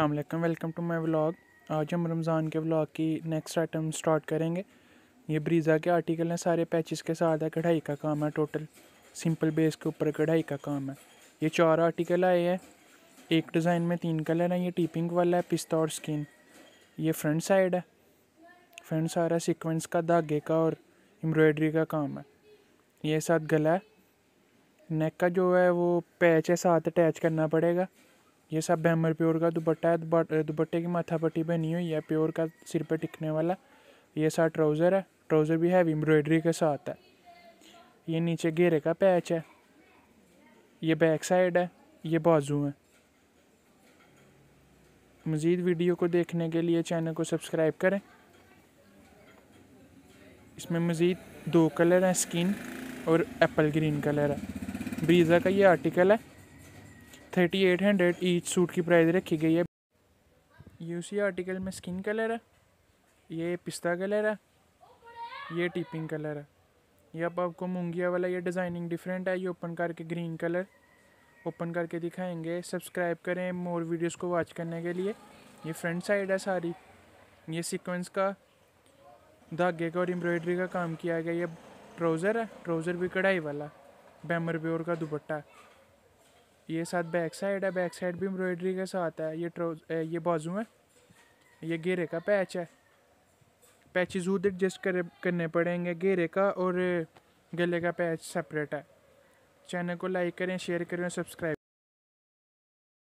अल्लाम welcome to my vlog आज हम रमज़ान के व्लॉग की नेक्स्ट आइटम स्टार्ट करेंगे ये ब्रीज़ा के आर्टिकल हैं सारे पैचेस के साथ है कढ़ाई का काम है टोटल सिंपल बेस के ऊपर कढ़ाई का काम है ये चार आर्टिकल आए हैं एक डिज़ाइन में तीन कलर हैं ये टीपिंग वाला है पिस्ता और स्किन ये फ्रंट साइड है फ्रंट सारा सिक्वेंस का धागे का और एम्ब्रॉयडरी का काम है ये साथ गला है नेक का जो है वो पैच है साथ अटैच करना पड़ेगा ये सब बैमर प्योर का दुपट्टा है दुपट्टे की माथापट्टी बनी हुई है प्योर का सिर पे टिकने वाला ये सा ट्राउज़र है ट्राउज़र भी हैवी एम्ब्रॉयडरी के साथ है ये नीचे घेरे का पैच है ये बैक साइड है ये बाजू है मज़ीद वीडियो को देखने के लिए चैनल को सब्सक्राइब करें इसमें मज़ीद दो कलर हैं स्किन और एप्पल ग्रीन कलर है ब्रीज़ा का ये आर्टिकल है thirty eight hundred each suit की प्राइस रखी गई है यूसी आर्टिकल में स्किन कलर है ये पिस्ता कलर है ये टिपिंग कलर है ये अब आपको मुंगिया वाला ये डिज़ाइनिंग डिफरेंट है ये ओपन करके ग्रीन कलर ओपन करके दिखाएंगे सब्सक्राइब करें मोर वीडियोस को वॉच करने के लिए ये फ्रंट साइड है सारी ये सीक्वेंस का धागे का और एम्ब्रॉयडरी का काम किया गया ये ट्राउज़र है ट्राउज़र भी कढ़ाई वाला बैमर ब्योर का दुपट्टा ये साथ बैक साइड है बैक साइड भी एम्ब्रॉयडरी के साथ है ये ट्रोज ये बाजू है ये घेरे का पैच है पैचेज खुद एडजस्ट कर करने पड़ेंगे घेरे का और गले का पैच सेपरेट है चैनल को लाइक करें शेयर करें सब्सक्राइब